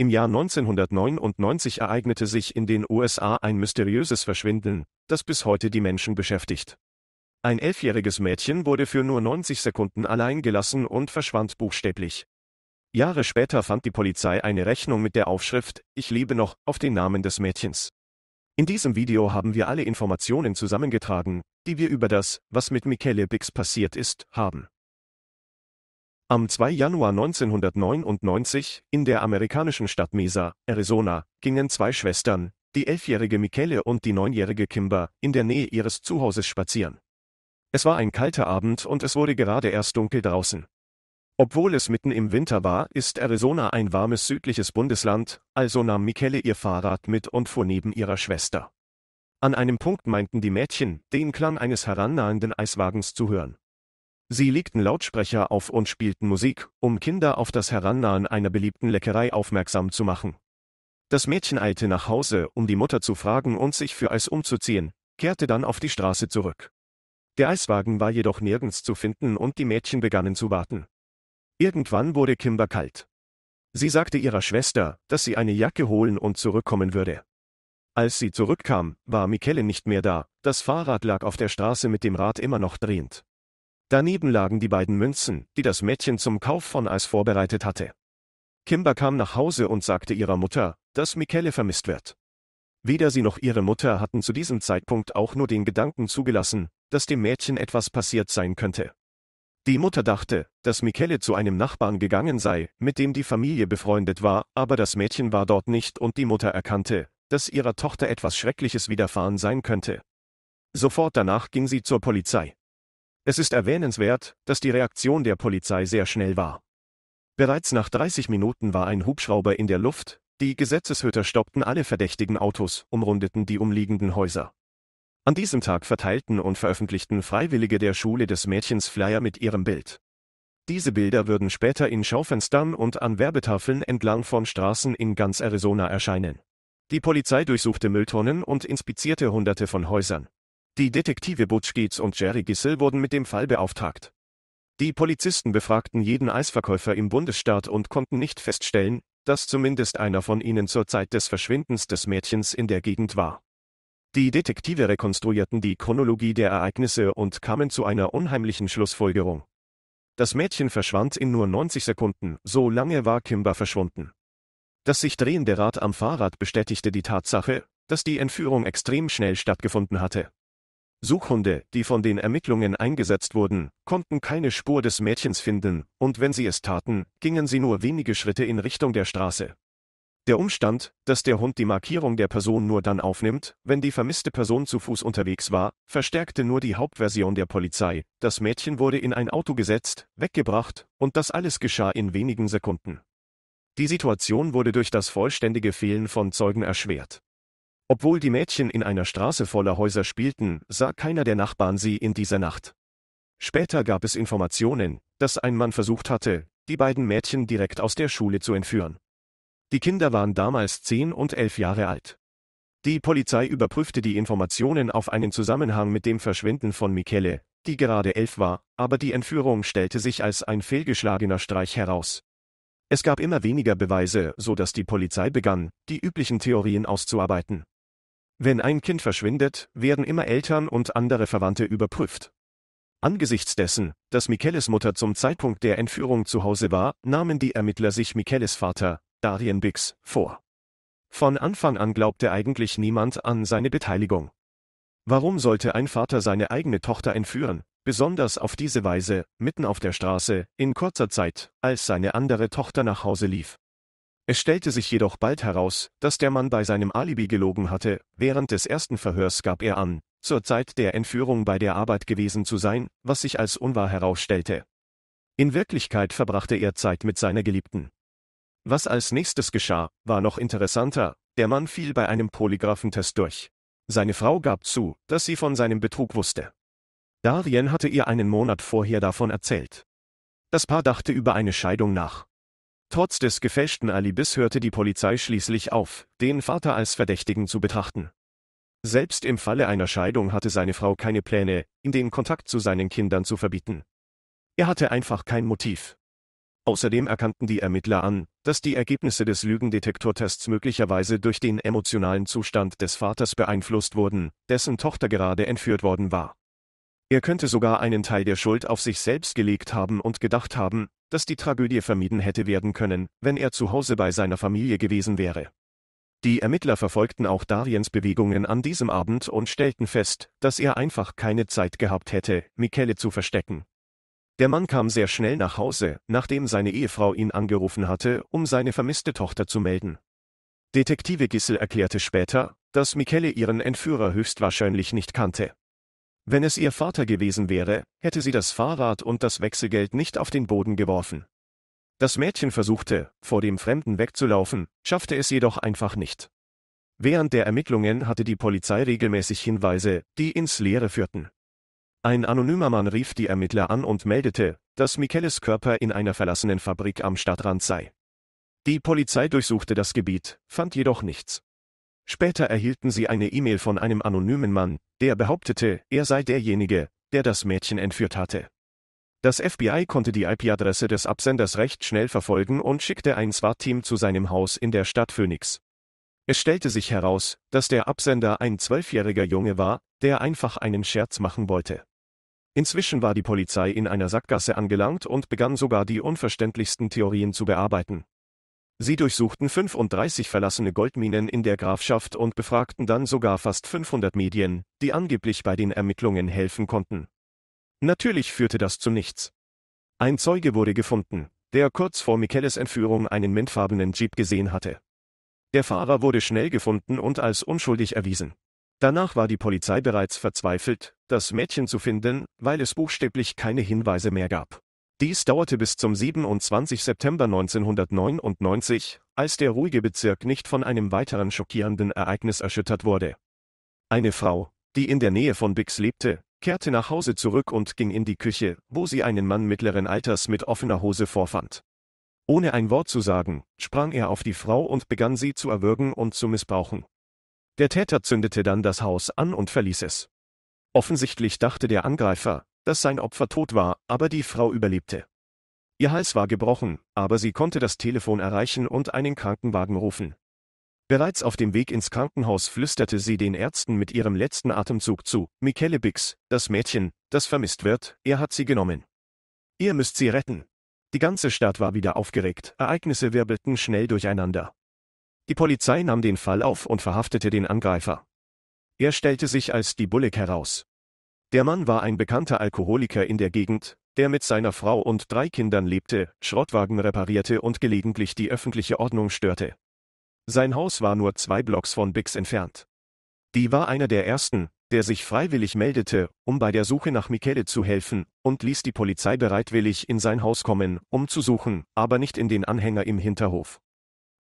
Im Jahr 1999 ereignete sich in den USA ein mysteriöses Verschwinden, das bis heute die Menschen beschäftigt. Ein elfjähriges Mädchen wurde für nur 90 Sekunden allein gelassen und verschwand buchstäblich. Jahre später fand die Polizei eine Rechnung mit der Aufschrift Ich lebe noch auf den Namen des Mädchens. In diesem Video haben wir alle Informationen zusammengetragen, die wir über das, was mit Michele Bix passiert ist, haben. Am 2. Januar 1999, in der amerikanischen Stadt Mesa, Arizona, gingen zwei Schwestern, die elfjährige Michele und die neunjährige Kimber, in der Nähe ihres Zuhauses spazieren. Es war ein kalter Abend und es wurde gerade erst dunkel draußen. Obwohl es mitten im Winter war, ist Arizona ein warmes südliches Bundesland, also nahm Michele ihr Fahrrad mit und fuhr neben ihrer Schwester. An einem Punkt meinten die Mädchen, den Klang eines herannahenden Eiswagens zu hören. Sie legten Lautsprecher auf und spielten Musik, um Kinder auf das Herannahen einer beliebten Leckerei aufmerksam zu machen. Das Mädchen eilte nach Hause, um die Mutter zu fragen und sich für Eis umzuziehen, kehrte dann auf die Straße zurück. Der Eiswagen war jedoch nirgends zu finden und die Mädchen begannen zu warten. Irgendwann wurde Kimber kalt. Sie sagte ihrer Schwester, dass sie eine Jacke holen und zurückkommen würde. Als sie zurückkam, war Michele nicht mehr da, das Fahrrad lag auf der Straße mit dem Rad immer noch drehend. Daneben lagen die beiden Münzen, die das Mädchen zum Kauf von Eis vorbereitet hatte. Kimber kam nach Hause und sagte ihrer Mutter, dass Michele vermisst wird. Weder sie noch ihre Mutter hatten zu diesem Zeitpunkt auch nur den Gedanken zugelassen, dass dem Mädchen etwas passiert sein könnte. Die Mutter dachte, dass Michele zu einem Nachbarn gegangen sei, mit dem die Familie befreundet war, aber das Mädchen war dort nicht und die Mutter erkannte, dass ihrer Tochter etwas Schreckliches widerfahren sein könnte. Sofort danach ging sie zur Polizei. Es ist erwähnenswert, dass die Reaktion der Polizei sehr schnell war. Bereits nach 30 Minuten war ein Hubschrauber in der Luft, die Gesetzeshüter stoppten alle verdächtigen Autos, umrundeten die umliegenden Häuser. An diesem Tag verteilten und veröffentlichten Freiwillige der Schule des Mädchens Flyer mit ihrem Bild. Diese Bilder würden später in Schaufenstern und an Werbetafeln entlang von Straßen in ganz Arizona erscheinen. Die Polizei durchsuchte Mülltonnen und inspizierte Hunderte von Häusern. Die Detektive Butch Gates und Jerry Gissel wurden mit dem Fall beauftragt. Die Polizisten befragten jeden Eisverkäufer im Bundesstaat und konnten nicht feststellen, dass zumindest einer von ihnen zur Zeit des Verschwindens des Mädchens in der Gegend war. Die Detektive rekonstruierten die Chronologie der Ereignisse und kamen zu einer unheimlichen Schlussfolgerung. Das Mädchen verschwand in nur 90 Sekunden, so lange war Kimber verschwunden. Das sich drehende Rad am Fahrrad bestätigte die Tatsache, dass die Entführung extrem schnell stattgefunden hatte. Suchhunde, die von den Ermittlungen eingesetzt wurden, konnten keine Spur des Mädchens finden, und wenn sie es taten, gingen sie nur wenige Schritte in Richtung der Straße. Der Umstand, dass der Hund die Markierung der Person nur dann aufnimmt, wenn die vermisste Person zu Fuß unterwegs war, verstärkte nur die Hauptversion der Polizei, das Mädchen wurde in ein Auto gesetzt, weggebracht, und das alles geschah in wenigen Sekunden. Die Situation wurde durch das vollständige Fehlen von Zeugen erschwert. Obwohl die Mädchen in einer Straße voller Häuser spielten, sah keiner der Nachbarn sie in dieser Nacht. Später gab es Informationen, dass ein Mann versucht hatte, die beiden Mädchen direkt aus der Schule zu entführen. Die Kinder waren damals zehn und elf Jahre alt. Die Polizei überprüfte die Informationen auf einen Zusammenhang mit dem Verschwinden von Michele, die gerade elf war, aber die Entführung stellte sich als ein fehlgeschlagener Streich heraus. Es gab immer weniger Beweise, so dass die Polizei begann, die üblichen Theorien auszuarbeiten. Wenn ein Kind verschwindet, werden immer Eltern und andere Verwandte überprüft. Angesichts dessen, dass Micheles Mutter zum Zeitpunkt der Entführung zu Hause war, nahmen die Ermittler sich Micheles Vater, Darien Bix, vor. Von Anfang an glaubte eigentlich niemand an seine Beteiligung. Warum sollte ein Vater seine eigene Tochter entführen, besonders auf diese Weise, mitten auf der Straße, in kurzer Zeit, als seine andere Tochter nach Hause lief? Es stellte sich jedoch bald heraus, dass der Mann bei seinem Alibi gelogen hatte. Während des ersten Verhörs gab er an, zur Zeit der Entführung bei der Arbeit gewesen zu sein, was sich als unwahr herausstellte. In Wirklichkeit verbrachte er Zeit mit seiner Geliebten. Was als nächstes geschah, war noch interessanter, der Mann fiel bei einem Polygraphentest durch. Seine Frau gab zu, dass sie von seinem Betrug wusste. Darien hatte ihr einen Monat vorher davon erzählt. Das Paar dachte über eine Scheidung nach. Trotz des gefälschten Alibis hörte die Polizei schließlich auf, den Vater als Verdächtigen zu betrachten. Selbst im Falle einer Scheidung hatte seine Frau keine Pläne, ihm den Kontakt zu seinen Kindern zu verbieten. Er hatte einfach kein Motiv. Außerdem erkannten die Ermittler an, dass die Ergebnisse des Lügendetektortests möglicherweise durch den emotionalen Zustand des Vaters beeinflusst wurden, dessen Tochter gerade entführt worden war. Er könnte sogar einen Teil der Schuld auf sich selbst gelegt haben und gedacht haben, dass die Tragödie vermieden hätte werden können, wenn er zu Hause bei seiner Familie gewesen wäre. Die Ermittler verfolgten auch Dariens Bewegungen an diesem Abend und stellten fest, dass er einfach keine Zeit gehabt hätte, Michele zu verstecken. Der Mann kam sehr schnell nach Hause, nachdem seine Ehefrau ihn angerufen hatte, um seine vermisste Tochter zu melden. Detektive Gissel erklärte später, dass Michele ihren Entführer höchstwahrscheinlich nicht kannte. Wenn es ihr Vater gewesen wäre, hätte sie das Fahrrad und das Wechselgeld nicht auf den Boden geworfen. Das Mädchen versuchte, vor dem Fremden wegzulaufen, schaffte es jedoch einfach nicht. Während der Ermittlungen hatte die Polizei regelmäßig Hinweise, die ins Leere führten. Ein anonymer Mann rief die Ermittler an und meldete, dass Micheles Körper in einer verlassenen Fabrik am Stadtrand sei. Die Polizei durchsuchte das Gebiet, fand jedoch nichts. Später erhielten sie eine E-Mail von einem anonymen Mann, der behauptete, er sei derjenige, der das Mädchen entführt hatte. Das FBI konnte die IP-Adresse des Absenders recht schnell verfolgen und schickte ein SWAT-Team zu seinem Haus in der Stadt Phoenix. Es stellte sich heraus, dass der Absender ein zwölfjähriger Junge war, der einfach einen Scherz machen wollte. Inzwischen war die Polizei in einer Sackgasse angelangt und begann sogar die unverständlichsten Theorien zu bearbeiten. Sie durchsuchten 35 verlassene Goldminen in der Grafschaft und befragten dann sogar fast 500 Medien, die angeblich bei den Ermittlungen helfen konnten. Natürlich führte das zu nichts. Ein Zeuge wurde gefunden, der kurz vor Micheles Entführung einen mintfarbenen Jeep gesehen hatte. Der Fahrer wurde schnell gefunden und als unschuldig erwiesen. Danach war die Polizei bereits verzweifelt, das Mädchen zu finden, weil es buchstäblich keine Hinweise mehr gab. Dies dauerte bis zum 27. September 1999, als der ruhige Bezirk nicht von einem weiteren schockierenden Ereignis erschüttert wurde. Eine Frau, die in der Nähe von Bix lebte, kehrte nach Hause zurück und ging in die Küche, wo sie einen Mann mittleren Alters mit offener Hose vorfand. Ohne ein Wort zu sagen, sprang er auf die Frau und begann sie zu erwürgen und zu missbrauchen. Der Täter zündete dann das Haus an und verließ es. Offensichtlich dachte der Angreifer, dass sein Opfer tot war, aber die Frau überlebte. Ihr Hals war gebrochen, aber sie konnte das Telefon erreichen und einen Krankenwagen rufen. Bereits auf dem Weg ins Krankenhaus flüsterte sie den Ärzten mit ihrem letzten Atemzug zu, Michele Bix, das Mädchen, das vermisst wird, er hat sie genommen. Ihr müsst sie retten. Die ganze Stadt war wieder aufgeregt, Ereignisse wirbelten schnell durcheinander. Die Polizei nahm den Fall auf und verhaftete den Angreifer. Er stellte sich als die Bullock heraus. Der Mann war ein bekannter Alkoholiker in der Gegend, der mit seiner Frau und drei Kindern lebte, Schrottwagen reparierte und gelegentlich die öffentliche Ordnung störte. Sein Haus war nur zwei Blocks von Bix entfernt. Die war einer der ersten, der sich freiwillig meldete, um bei der Suche nach Michele zu helfen, und ließ die Polizei bereitwillig in sein Haus kommen, um zu suchen, aber nicht in den Anhänger im Hinterhof.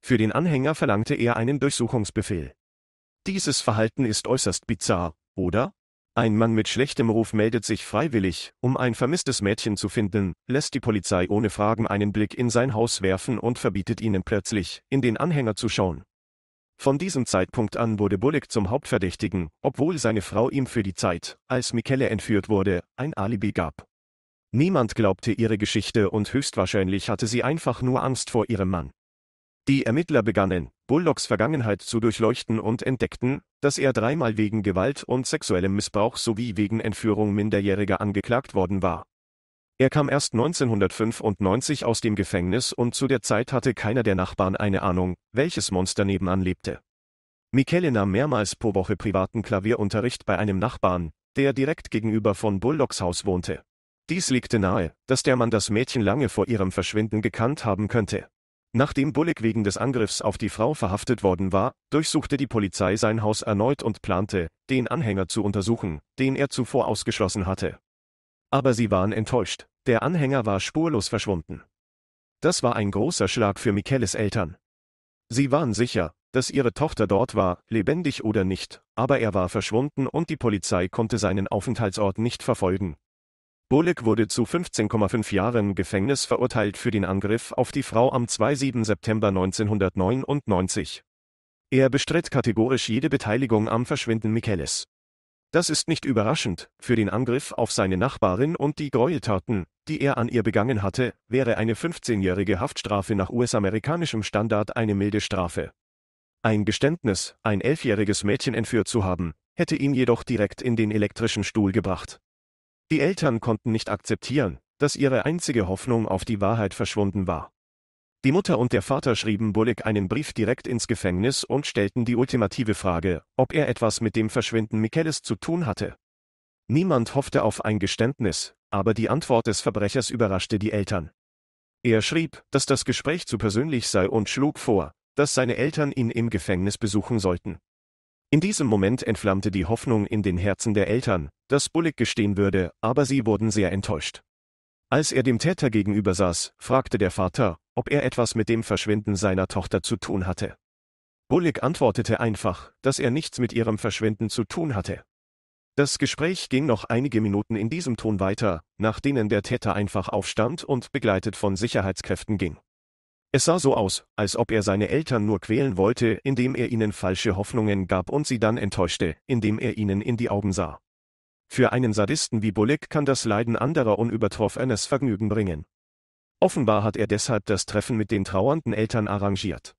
Für den Anhänger verlangte er einen Durchsuchungsbefehl. Dieses Verhalten ist äußerst bizarr, oder? Ein Mann mit schlechtem Ruf meldet sich freiwillig, um ein vermisstes Mädchen zu finden, lässt die Polizei ohne Fragen einen Blick in sein Haus werfen und verbietet ihnen plötzlich, in den Anhänger zu schauen. Von diesem Zeitpunkt an wurde Bullock zum Hauptverdächtigen, obwohl seine Frau ihm für die Zeit, als Michele entführt wurde, ein Alibi gab. Niemand glaubte ihre Geschichte und höchstwahrscheinlich hatte sie einfach nur Angst vor ihrem Mann. Die Ermittler begannen, Bullocks Vergangenheit zu durchleuchten und entdeckten, dass er dreimal wegen Gewalt und sexuellem Missbrauch sowie wegen Entführung Minderjähriger angeklagt worden war. Er kam erst 1995 aus dem Gefängnis und zu der Zeit hatte keiner der Nachbarn eine Ahnung, welches Monster nebenan lebte. Michele nahm mehrmals pro Woche privaten Klavierunterricht bei einem Nachbarn, der direkt gegenüber von Bullocks Haus wohnte. Dies legte nahe, dass der Mann das Mädchen lange vor ihrem Verschwinden gekannt haben könnte. Nachdem Bullock wegen des Angriffs auf die Frau verhaftet worden war, durchsuchte die Polizei sein Haus erneut und plante, den Anhänger zu untersuchen, den er zuvor ausgeschlossen hatte. Aber sie waren enttäuscht, der Anhänger war spurlos verschwunden. Das war ein großer Schlag für Micheles Eltern. Sie waren sicher, dass ihre Tochter dort war, lebendig oder nicht, aber er war verschwunden und die Polizei konnte seinen Aufenthaltsort nicht verfolgen, Bullock wurde zu 15,5 Jahren Gefängnis verurteilt für den Angriff auf die Frau am 27. September 1999. Er bestritt kategorisch jede Beteiligung am Verschwinden Michaelis. Das ist nicht überraschend, für den Angriff auf seine Nachbarin und die Gräueltaten, die er an ihr begangen hatte, wäre eine 15-jährige Haftstrafe nach US-amerikanischem Standard eine milde Strafe. Ein Geständnis, ein elfjähriges Mädchen entführt zu haben, hätte ihn jedoch direkt in den elektrischen Stuhl gebracht. Die Eltern konnten nicht akzeptieren, dass ihre einzige Hoffnung auf die Wahrheit verschwunden war. Die Mutter und der Vater schrieben Bullock einen Brief direkt ins Gefängnis und stellten die ultimative Frage, ob er etwas mit dem Verschwinden Michaelis zu tun hatte. Niemand hoffte auf ein Geständnis, aber die Antwort des Verbrechers überraschte die Eltern. Er schrieb, dass das Gespräch zu persönlich sei und schlug vor, dass seine Eltern ihn im Gefängnis besuchen sollten. In diesem Moment entflammte die Hoffnung in den Herzen der Eltern, dass Bullock gestehen würde, aber sie wurden sehr enttäuscht. Als er dem Täter gegenüber saß, fragte der Vater, ob er etwas mit dem Verschwinden seiner Tochter zu tun hatte. Bullock antwortete einfach, dass er nichts mit ihrem Verschwinden zu tun hatte. Das Gespräch ging noch einige Minuten in diesem Ton weiter, nach denen der Täter einfach aufstand und begleitet von Sicherheitskräften ging. Es sah so aus, als ob er seine Eltern nur quälen wollte, indem er ihnen falsche Hoffnungen gab und sie dann enttäuschte, indem er ihnen in die Augen sah. Für einen Sadisten wie Bullock kann das Leiden anderer unübertroffenes Vergnügen bringen. Offenbar hat er deshalb das Treffen mit den trauernden Eltern arrangiert.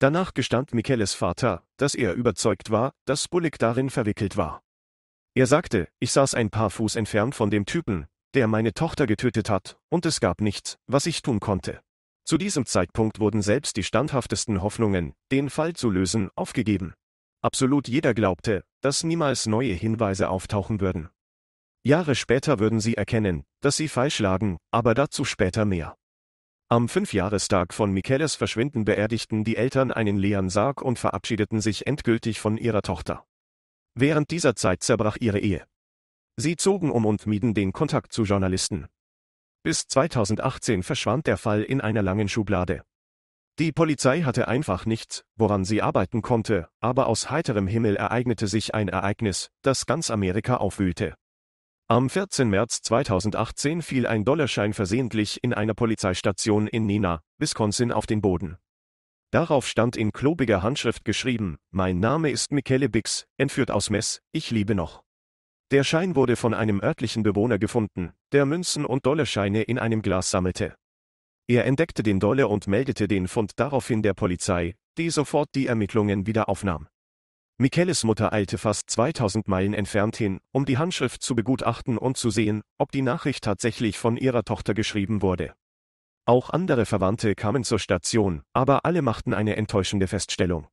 Danach gestand Micheles Vater, dass er überzeugt war, dass Bullock darin verwickelt war. Er sagte, ich saß ein paar Fuß entfernt von dem Typen, der meine Tochter getötet hat, und es gab nichts, was ich tun konnte. Zu diesem Zeitpunkt wurden selbst die standhaftesten Hoffnungen, den Fall zu lösen, aufgegeben. Absolut jeder glaubte, dass niemals neue Hinweise auftauchen würden. Jahre später würden sie erkennen, dass sie falsch lagen, aber dazu später mehr. Am Fünfjahrestag von Micheles Verschwinden beerdigten die Eltern einen leeren Sarg und verabschiedeten sich endgültig von ihrer Tochter. Während dieser Zeit zerbrach ihre Ehe. Sie zogen um und mieden den Kontakt zu Journalisten, bis 2018 verschwand der Fall in einer langen Schublade. Die Polizei hatte einfach nichts, woran sie arbeiten konnte, aber aus heiterem Himmel ereignete sich ein Ereignis, das ganz Amerika aufwühlte. Am 14. März 2018 fiel ein Dollarschein versehentlich in einer Polizeistation in Nina, Wisconsin auf den Boden. Darauf stand in klobiger Handschrift geschrieben, mein Name ist Michele Bix, entführt aus Mess, ich liebe noch. Der Schein wurde von einem örtlichen Bewohner gefunden, der Münzen und Dollarscheine in einem Glas sammelte. Er entdeckte den Dollar und meldete den Fund daraufhin der Polizei, die sofort die Ermittlungen wieder aufnahm. Micheles Mutter eilte fast 2000 Meilen entfernt hin, um die Handschrift zu begutachten und zu sehen, ob die Nachricht tatsächlich von ihrer Tochter geschrieben wurde. Auch andere Verwandte kamen zur Station, aber alle machten eine enttäuschende Feststellung.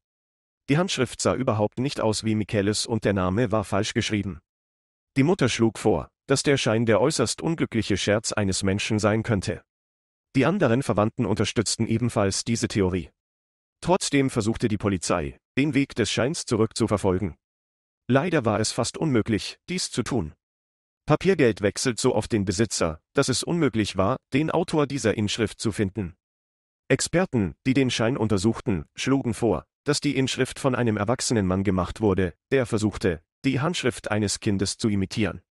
Die Handschrift sah überhaupt nicht aus wie Micheles und der Name war falsch geschrieben. Die Mutter schlug vor, dass der Schein der äußerst unglückliche Scherz eines Menschen sein könnte. Die anderen Verwandten unterstützten ebenfalls diese Theorie. Trotzdem versuchte die Polizei, den Weg des Scheins zurückzuverfolgen. Leider war es fast unmöglich, dies zu tun. Papiergeld wechselt so oft den Besitzer, dass es unmöglich war, den Autor dieser Inschrift zu finden. Experten, die den Schein untersuchten, schlugen vor, dass die Inschrift von einem erwachsenen Mann gemacht wurde, der versuchte, die Handschrift eines Kindes zu imitieren.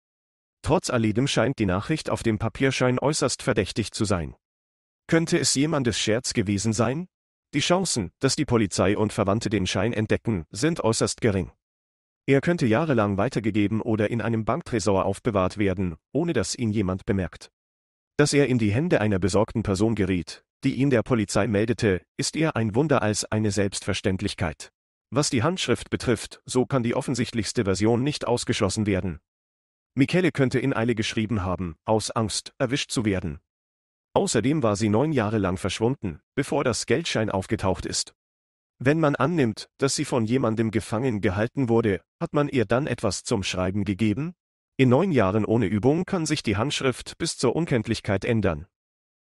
Trotz alledem scheint die Nachricht auf dem Papierschein äußerst verdächtig zu sein. Könnte es jemandes Scherz gewesen sein? Die Chancen, dass die Polizei und Verwandte den Schein entdecken, sind äußerst gering. Er könnte jahrelang weitergegeben oder in einem Banktresor aufbewahrt werden, ohne dass ihn jemand bemerkt. Dass er in die Hände einer besorgten Person geriet, die ihn der Polizei meldete, ist eher ein Wunder als eine Selbstverständlichkeit. Was die Handschrift betrifft, so kann die offensichtlichste Version nicht ausgeschlossen werden. Michele könnte in Eile geschrieben haben, aus Angst, erwischt zu werden. Außerdem war sie neun Jahre lang verschwunden, bevor das Geldschein aufgetaucht ist. Wenn man annimmt, dass sie von jemandem gefangen gehalten wurde, hat man ihr dann etwas zum Schreiben gegeben? In neun Jahren ohne Übung kann sich die Handschrift bis zur Unkenntlichkeit ändern.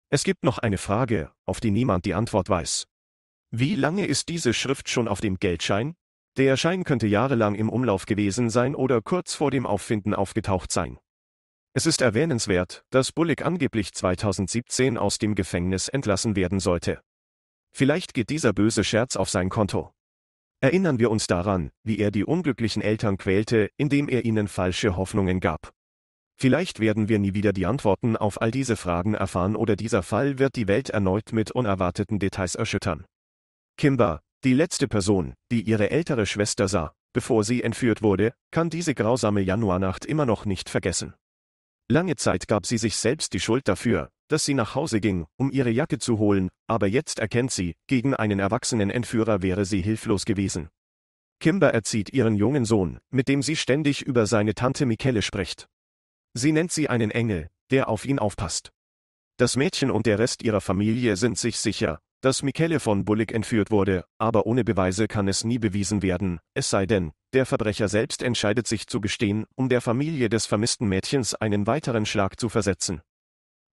Es gibt noch eine Frage, auf die niemand die Antwort weiß. Wie lange ist diese Schrift schon auf dem Geldschein? Der Schein könnte jahrelang im Umlauf gewesen sein oder kurz vor dem Auffinden aufgetaucht sein. Es ist erwähnenswert, dass Bullock angeblich 2017 aus dem Gefängnis entlassen werden sollte. Vielleicht geht dieser böse Scherz auf sein Konto. Erinnern wir uns daran, wie er die unglücklichen Eltern quälte, indem er ihnen falsche Hoffnungen gab. Vielleicht werden wir nie wieder die Antworten auf all diese Fragen erfahren oder dieser Fall wird die Welt erneut mit unerwarteten Details erschüttern. Kimber, die letzte Person, die ihre ältere Schwester sah, bevor sie entführt wurde, kann diese grausame Januarnacht immer noch nicht vergessen. Lange Zeit gab sie sich selbst die Schuld dafür, dass sie nach Hause ging, um ihre Jacke zu holen, aber jetzt erkennt sie, gegen einen erwachsenen Entführer wäre sie hilflos gewesen. Kimber erzieht ihren jungen Sohn, mit dem sie ständig über seine Tante Michele spricht. Sie nennt sie einen Engel, der auf ihn aufpasst. Das Mädchen und der Rest ihrer Familie sind sich sicher, dass Michele von Bullig entführt wurde, aber ohne Beweise kann es nie bewiesen werden, es sei denn, der Verbrecher selbst entscheidet sich zu gestehen, um der Familie des vermissten Mädchens einen weiteren Schlag zu versetzen.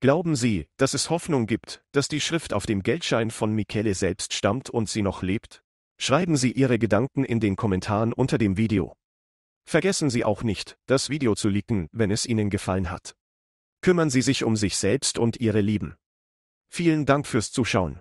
Glauben Sie, dass es Hoffnung gibt, dass die Schrift auf dem Geldschein von Michele selbst stammt und sie noch lebt? Schreiben Sie Ihre Gedanken in den Kommentaren unter dem Video. Vergessen Sie auch nicht, das Video zu liken, wenn es Ihnen gefallen hat. Kümmern Sie sich um sich selbst und Ihre Lieben. Vielen Dank fürs Zuschauen.